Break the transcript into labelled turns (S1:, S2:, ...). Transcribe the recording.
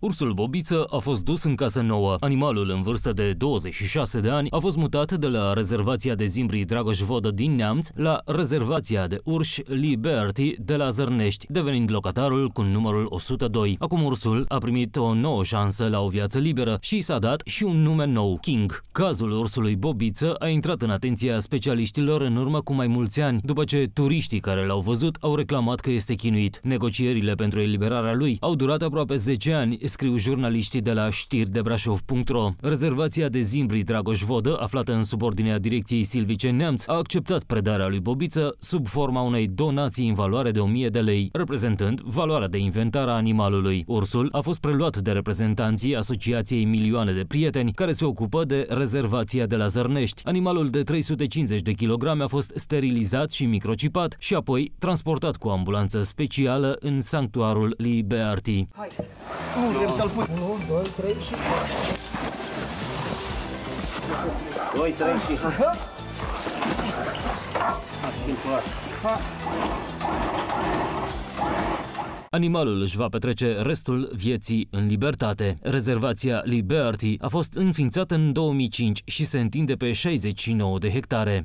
S1: Ursul Bobiță a fost dus în casă nouă. Animalul în vârstă de 26 de ani a fost mutat de la rezervația de zimbrii Dragoș Vodă din Neamț la rezervația de urși Liberty de la Zărnești, devenind locatarul cu numărul 102. Acum ursul a primit o nouă șansă la o viață liberă și s-a dat și un nume nou, King. Cazul ursului Bobiță a intrat în atenția specialiștilor în urmă cu mai mulți ani, după ce turiștii care l-au văzut au reclamat că este chinuit. Negocierile pentru eliberarea lui au durat aproape 10 ani, scriu jurnaliștii de la știri de Brașov.ro. Rezervația de Zimbri Dragoș Vodă, aflată în subordinea direcției Silvice Neamț, a acceptat predarea lui Bobiță sub forma unei donații în valoare de 1000 de lei, reprezentând valoarea de inventar a animalului. Ursul a fost preluat de reprezentanții Asociației Milioane de Prieteni, care se ocupă de rezervația de la Zărnești. Animalul de 350 de kilograme a fost sterilizat și microcipat și apoi transportat cu ambulanță specială în sanctuarul Liberty. Hai.
S2: Nu, trebuie să-l pui. 1, 2, 3 și 4. 2, 3 și...
S1: Animalul își va petrece restul vieții în libertate. Rezervația Liberty a fost înființată în 2005 și se întinde pe 69 de hectare.